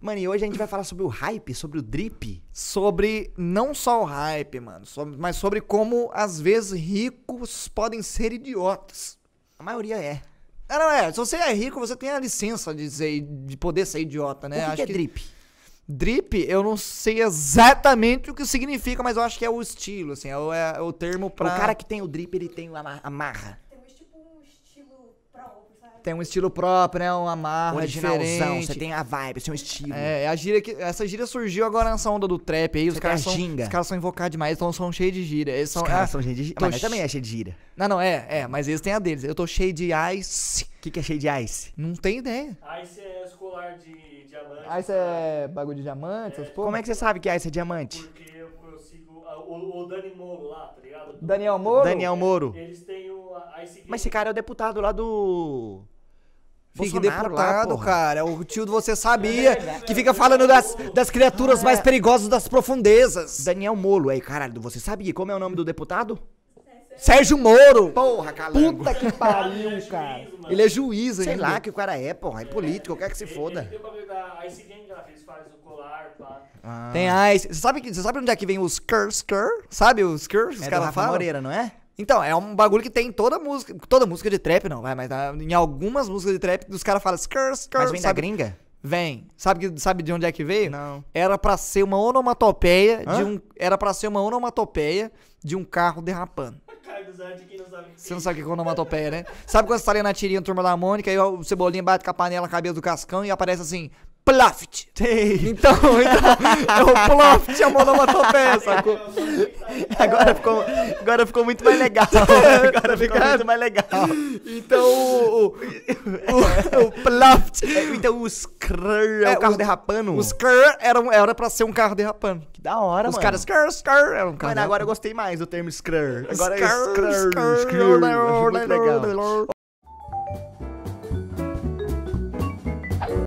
Mano, e hoje a gente vai falar sobre o hype, sobre o drip, sobre não só o hype, mano, mas sobre como às vezes ricos podem ser idiotas. A maioria é. Não, ah, não, é. Se você é rico, você tem a licença de, dizer, de poder ser idiota, né? O que, acho que é drip? Drip, eu não sei exatamente o que significa, mas eu acho que é o estilo, assim, é o, é o termo pra. O cara que tem o drip, ele tem a marra estilo próprio, sabe? Tem um estilo próprio, né? Uma marra Originalzão, você tem a vibe, seu estilo. É, a gíria que, essa gíria surgiu agora nessa onda do trap aí. Os caras, são, os caras são invocados demais, então são cheios de gíria. Eles são, os caras ah, são cheios de gíria. Mas che... também é cheio de gíria. Não, não, é, é, mas eles têm a deles. Eu tô cheio de ice. O que, que é cheio de ice? Não tem ideia. Ice é escolar de diamante. Ice é bagulho de diamante, é. essas porra. Como é que você sabe que ice é diamante? Porque o, Dani Moro lá, tá ligado? Daniel Moro? Daniel Moro. Eles têm o. esse... Mas esse cara é o deputado lá do. Fique deputado, lá, cara. O tio do Você Sabia, é que fica falando das, das criaturas é. mais perigosas das profundezas. Daniel Molo, aí, caralho, do Você Sabia. Como é o nome do deputado? Sérgio Moro! Porra, calango. Puta que pariu, cara. Ele é juiz, é hein? Sei lá que o cara é, porra. É político, quer que se foda. Ele, ele Ice Gang lá, fez, faz o colar, pá. Ah. Tem Ice. Você sabe, você sabe onde é que vem os Skr Skr? Sabe os Skr? Os é caras falam? Moreira, não é? Então, é um bagulho que tem em toda música. Toda música de trap não, vai, mas em algumas músicas de trap os caras falam Skr Skr. Mas vem sabe? da gringa? Vem. Sabe, sabe de onde é que veio? Não. Era pra ser uma onomatopeia Hã? de um. Era pra ser uma onomatopeia de um carro derrapando. Você não sabe o que é, é onomatopeia, né? Sabe quando você tá ali na tirinha Turma da Mônica e o Cebolinha bate com a panela na cabeça do Cascão e aparece assim, Plaft. Então, então, é o Plaft a monomatopeia, sacou? É, agora ficou, agora ficou muito mais legal. É, agora ficou muito mais legal. Então, o, o, o, o Plaft. É, então, o Skrr é o carro derrapando. O Skrr era, era pra ser um carro derrapando. Que da hora, Os mano. Os caras Skrr, Skrr. Era um carro Mas agora eu gostei mais do termo Skrr. Agora é Skrr, Skrr, Muito legal.